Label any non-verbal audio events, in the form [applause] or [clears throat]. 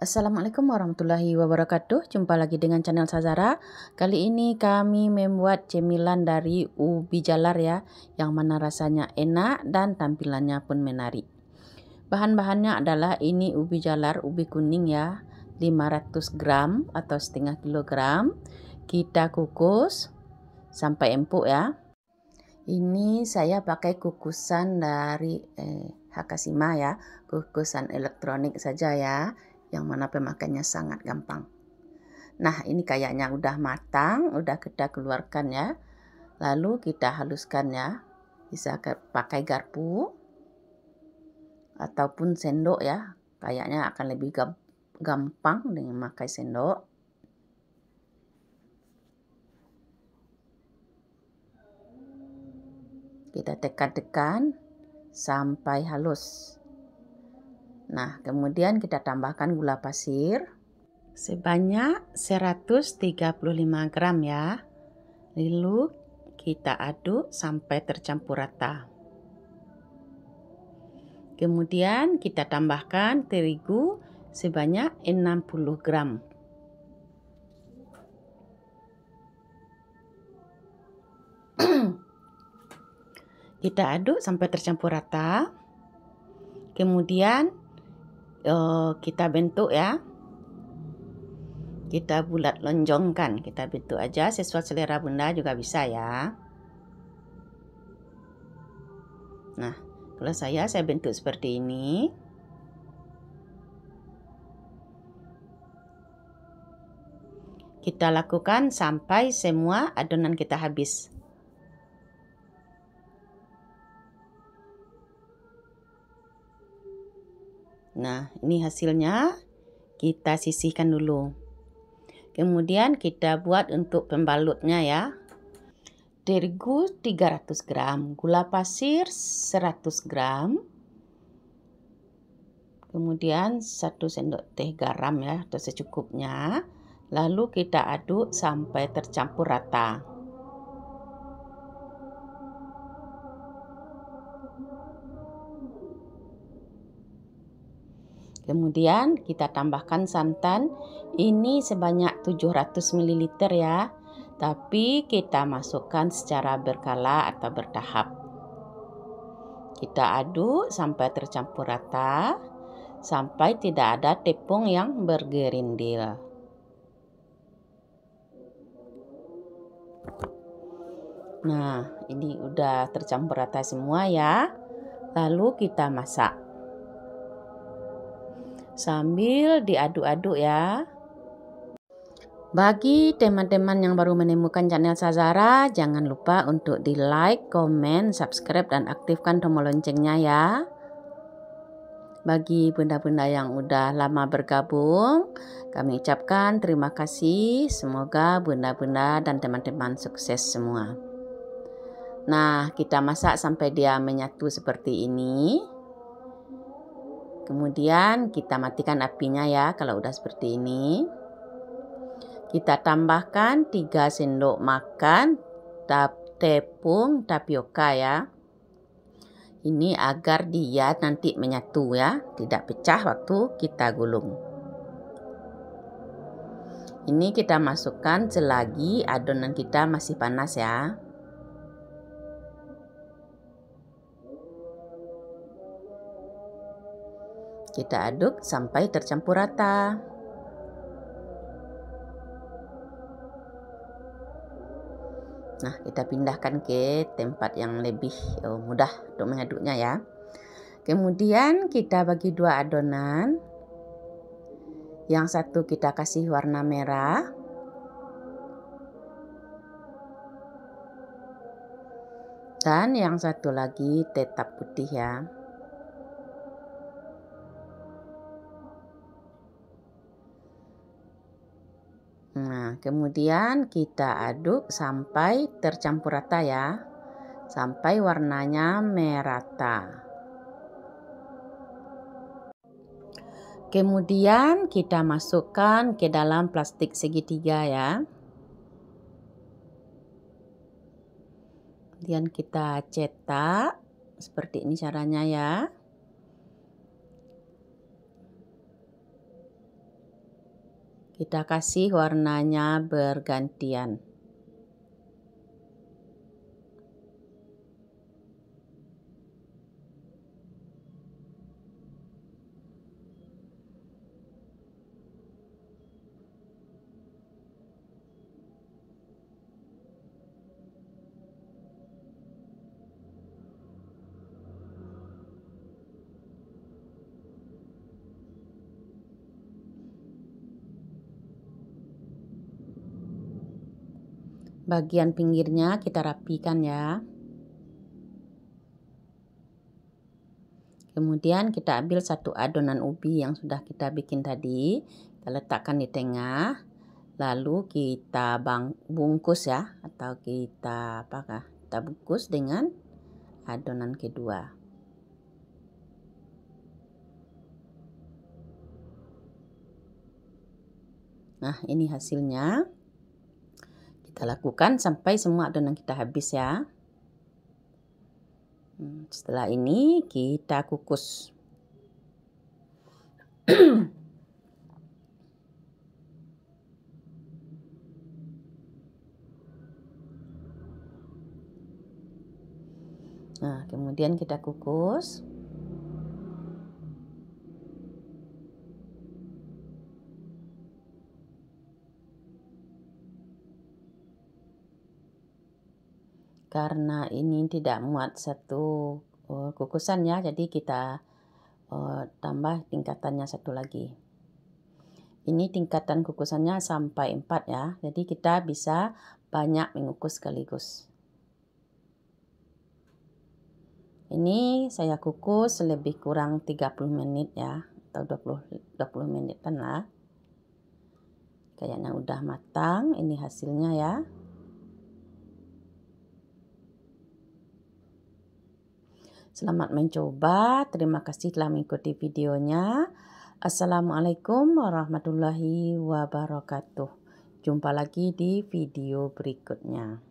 Assalamualaikum warahmatullahi wabarakatuh Jumpa lagi dengan channel Sazara Kali ini kami membuat cemilan dari ubi jalar ya Yang mana rasanya enak dan tampilannya pun menarik Bahan-bahannya adalah ini ubi jalar, ubi kuning ya 500 gram atau setengah kilogram Kita kukus sampai empuk ya Ini saya pakai kukusan dari eh, Hakasima ya Kukusan elektronik saja ya yang mana pemakaiannya sangat gampang. Nah, ini kayaknya udah matang, udah kita keluarkan ya. Lalu kita haluskan ya. Bisa pakai garpu ataupun sendok ya. Kayaknya akan lebih gampang dengan memakai sendok. Kita tekan-tekan sampai halus. Nah, kemudian kita tambahkan gula pasir sebanyak 135 gram ya. Lalu kita aduk sampai tercampur rata. Kemudian kita tambahkan terigu sebanyak 60 gram. kita aduk sampai tercampur rata. Kemudian uh, kita bentuk ya kita bulat lonjongkan kita bentuk aja sesuai selera bunda juga bisa ya nah kalau saya saya bentuk seperti ini kita lakukan sampai semua adonan kita habis Nah, ini hasilnya kita sisihkan dulu. Kemudian kita buat untuk pembalutnya ya. Terigu 300 gram, gula pasir 100 gram. Kemudian 1 sendok teh garam ya atau secukupnya. Lalu kita aduk sampai tercampur rata. Kemudian kita tambahkan santan ini sebanyak 700 ml ya. Tapi kita masukkan secara berkala atau bertahap. Kita aduk sampai tercampur rata sampai tidak ada tepung yang bergerindil. Nah, ini udah tercampur rata semua ya. Lalu kita masak sambil diaduk-aduk ya. Bagi teman-teman yang baru menemukan channel Sazara, jangan lupa untuk di like, komen, subscribe, dan aktifkan tombol loncengnya ya. Bagi bunda-bunda yang udah lama bergabung, kami ucapkan terima kasih. Semoga bunda-bunda dan teman-teman sukses semua. Nah, kita masak sampai dia menyatu seperti ini. Kemudian kita matikan apinya ya kalau udah seperti ini. Kita tambahkan 3 sendok makan tepung tapioka ya. Ini agar dia nanti menyatu ya, tidak pecah waktu kita gulung. Ini kita masukkan selagi adonan kita masih panas ya. Kita aduk sampai tercampur rata. Nah, kita pindahkan ke tempat yang lebih eh, mudah untuk mengaduknya ya. Kemudian kita bagi dua adonan. Yang satu kita kasih warna merah. Dan yang satu lagi tetap putih ya. kemudian kita aduk sampai tercampur rata ya. Sampai warnanya merata. Kemudian kita masukkan ke dalam plastik segitiga ya. Kemudian kita cetak seperti ini caranya ya. kita kasih warnanya bergantian bagian pinggirnya kita rapikan ya kemudian kita ambil satu adonan ubi yang sudah kita bikin tadi kita letakkan di tengah lalu kita bang bungkus ya atau kita apakah kita bungkus dengan adonan kedua nah ini hasilnya kita lakukan sampai semua adonan kita habis ya hmm, setelah ini kita kukus [clears throat] Nah, kemudian kita kukus. karena ini tidak muat satu uh, kukusan ya jadi kita uh, tambah tingkatannya satu lagi ini tingkatan kukusannya sampai 4 ya jadi kita bisa banyak mengukus sekaligus ini saya kukus lebih kurang 30 menit ya atau 20 20 kan lah kayaknya udah matang ini hasilnya ya Selamat mencoba. Terima kasih telah mengikuti videonya. Assalamualaikum warahmatullahi wabarakatuh. Jumpa lagi di video berikutnya.